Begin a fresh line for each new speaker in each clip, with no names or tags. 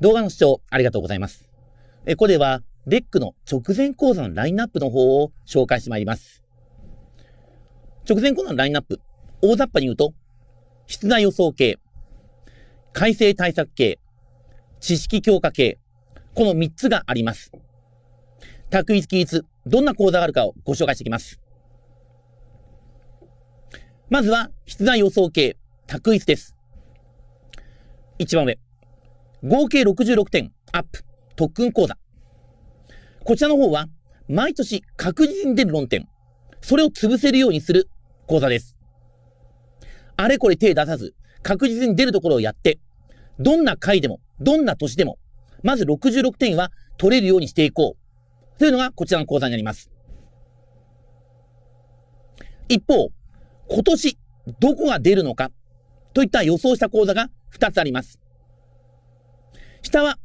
動画の視聴ありがとうございます。えここでは、レックの直前講座のラインナップの方を紹介してまいります。直前講座のラインナップ、大雑把に言うと、室内予想系、改正対策系、知識強化系、この3つがあります。択一期一、どんな講座があるかをご紹介していきます。まずは、室内予想系、択一です。一番上。合計66点アップ特訓講座。こちらの方は、毎年確実に出る論点、それを潰せるようにする講座です。あれこれ手出さず、確実に出るところをやって、どんな回でも、どんな年でも、まず66点は取れるようにしていこう。というのがこちらの講座になります。一方、今年どこが出るのかといった予想した講座が2つあります。下は、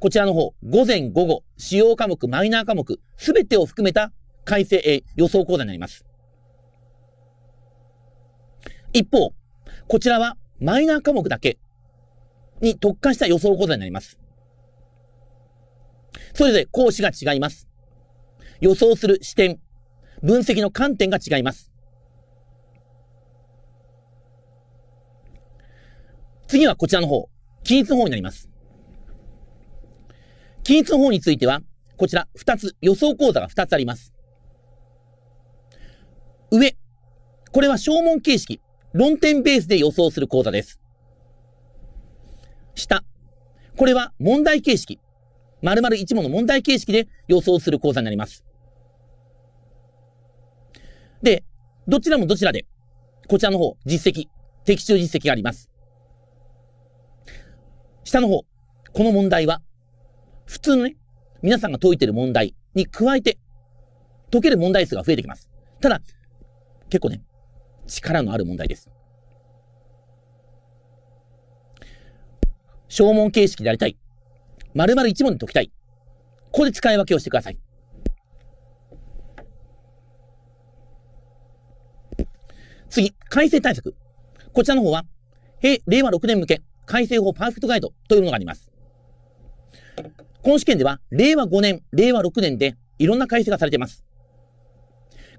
こちらの方、午前午後、主要科目、マイナー科目、すべてを含めた改正、え予想講座になります。一方、こちらはマイナー科目だけに特化した予想講座になります。それぞれ講師が違います。予想する視点、分析の観点が違います。次はこちらの方。均一法になります。均一法については、こちら2つ、予想講座が2つあります。上、これは証文形式、論点ベースで予想する講座です。下、これは問題形式、丸々一問の問題形式で予想する講座になります。で、どちらもどちらで、こちらの方、実績、的中実績があります。下の方。この問題は、普通のね、皆さんが解いてる問題に加えて、解ける問題数が増えてきます。ただ、結構ね、力のある問題です。証問形式でありたい。まる一問で解きたい。ここで使い分けをしてください。次、改正対策。こちらの方は、平、令和6年向け、改正法パーフェクトガイドというものがあります。この試験では、令和5年、令和6年でいろんな改正がされています。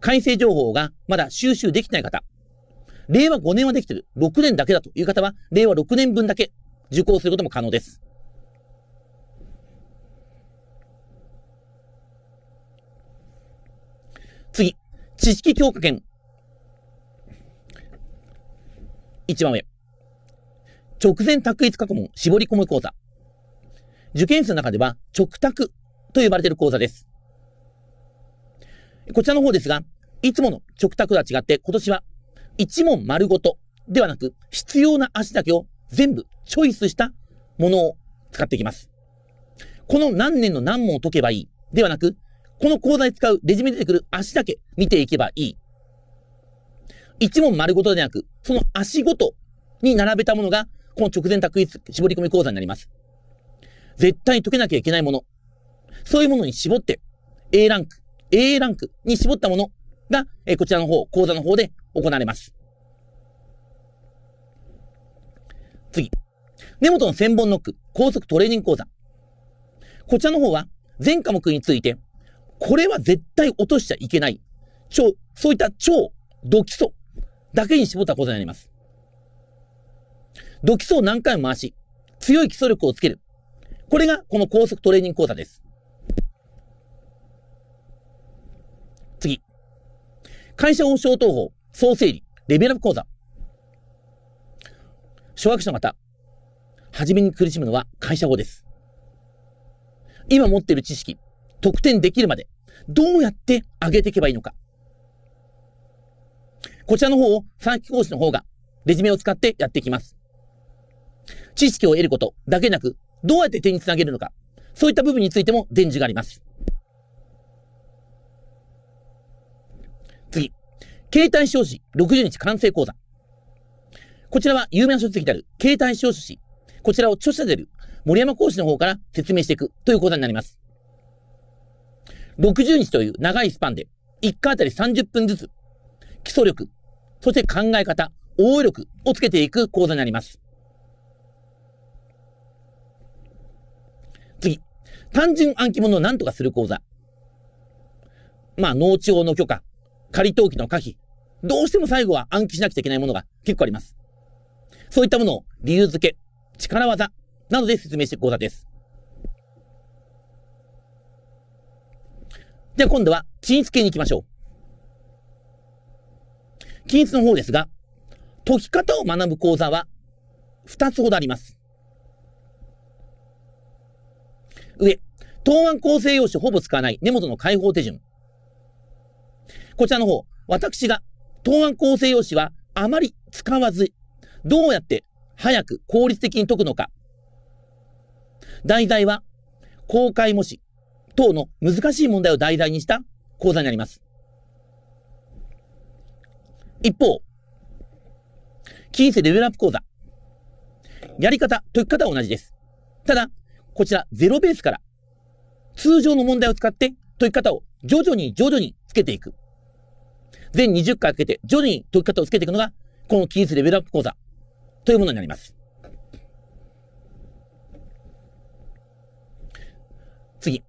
改正情報がまだ収集できてない方、令和5年はできてる、6年だけだという方は、令和6年分だけ受講することも可能です。次、知識強化券。一番上。直前択一過去問絞り込む講座。受験生の中では直択と呼ばれている講座です。こちらの方ですが、いつもの直択とは違って今年は1問丸ごとではなく必要な足だけを全部チョイスしたものを使っていきます。この何年の何問を解けばいいではなく、この講座に使うレジュメで出てくる足だけ見ていけばいい。一問丸ごとではなく、その足ごとに並べたものがこの直前択一絞り込み講座になります。絶対に解けなきゃいけないもの。そういうものに絞って、A ランク、A ランクに絞ったものが、えこちらの方、講座の方で行われます。次。根本の千本ノック、高速トレーニング講座。こちらの方は、全科目について、これは絶対落としちゃいけない。超、そういった超、ド基礎だけに絞った講座になります。土基礎を何回も回し、強い基礎力をつける。これがこの高速トレーニング講座です。次。会社法消灯法、総整理、レベルアップ講座。小学者の方、はじめに苦しむのは会社法です。今持っている知識、得点できるまで、どうやって上げていけばいいのか。こちらの方を、三期講師の方が、レジュメを使ってやっていきます。知識を得ることだけなく、どうやって手につなげるのか、そういった部分についても伝授があります。次。携帯少子60日完成講座。こちらは有名な書籍である携帯少子誌。こちらを著者である森山講師の方から説明していくという講座になります。60日という長いスパンで、1回あたり30分ずつ、基礎力、そして考え方、応用力をつけていく講座になります。単純暗記物を何とかする講座。まあ、農地法の許可、仮登記の可否、どうしても最後は暗記しなくちゃいけないものが結構あります。そういったものを理由付け、力技、などで説明していく講座です。では今度は、均一系に行きましょう。均一の方ですが、解き方を学ぶ講座は2つほどあります。上。答案構成用紙ほぼ使わない根本の解放手順。こちらの方、私が答案構成用紙はあまり使わず、どうやって早く効率的に解くのか。題材は、公開模試等の難しい問題を題材にした講座になります。一方、キーセレベルアップ講座。やり方、解き方は同じです。ただ、こちらゼロベースから通常の問題を使って解き方を徐々に徐々につけていく。全20回かけて徐々に解き方をつけていくのが、このキーレベルアップ講座というものになります。次。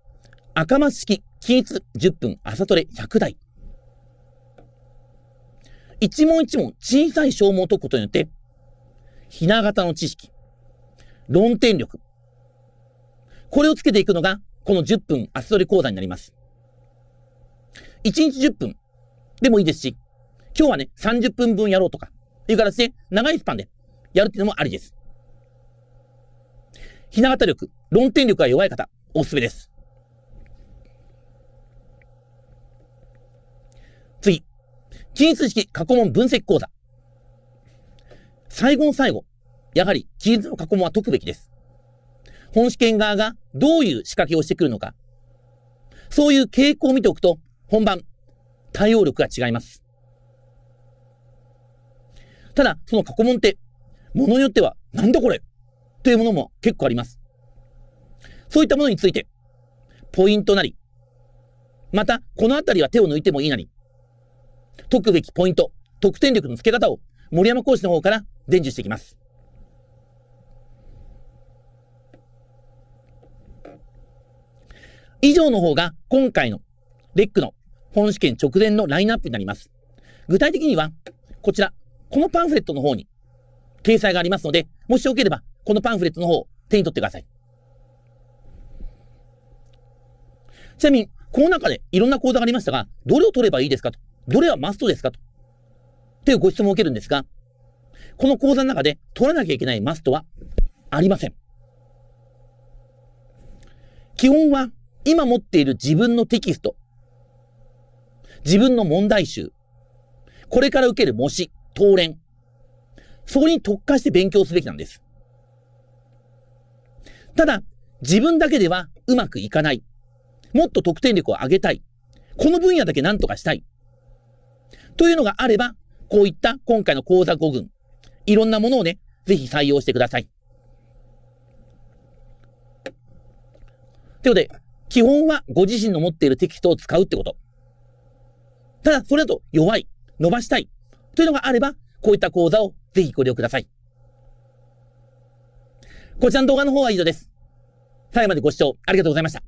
赤松式均一10分朝トレ100台。一問一問小さい消耗を解くことによって、ひな形の知識、論点力、これをつけていくのが、この10分足取り講座になります。1日10分でもいいですし、今日はね、30分分やろうとか、いう形で、長いスパンでやるっていうのもありです。ひな形力、論点力が弱い方、おすすめです。次、記述式過去問分析講座。最後の最後、やはり記述の過去問は解くべきです。本試験側がどういう仕掛けをしてくるのか。そういう傾向を見ておくと、本番、対応力が違います。ただ、その過去問って、ものによっては、なんだこれというものも結構あります。そういったものについて、ポイントなり、また、このあたりは手を抜いてもいいなり、解くべきポイント、得点力の付け方を森山講師の方から伝授していきます。以上の方が今回のレックの本試験直前のラインナップになります。具体的には、こちら、このパンフレットの方に掲載がありますので、もしよければ、このパンフレットの方を手に取ってください。ちなみに、この中でいろんな講座がありましたが、どれを取ればいいですかと、どれはマストですかと、というご質問を受けるんですが、この講座の中で取らなきゃいけないマストはありません。基本は今持っている自分のテキスト、自分の問題集、これから受ける模試、当連、そこに特化して勉強すべきなんです。ただ、自分だけではうまくいかない。もっと得点力を上げたい。この分野だけ何とかしたい。というのがあれば、こういった今回の講座5群、いろんなものをね、ぜひ採用してください。ということで、基本はご自身の持っているテキストを使うってこと。ただ、それだと弱い、伸ばしたい、というのがあれば、こういった講座をぜひご利用ください。こちらの動画の方は以上です。最後までご視聴ありがとうございました。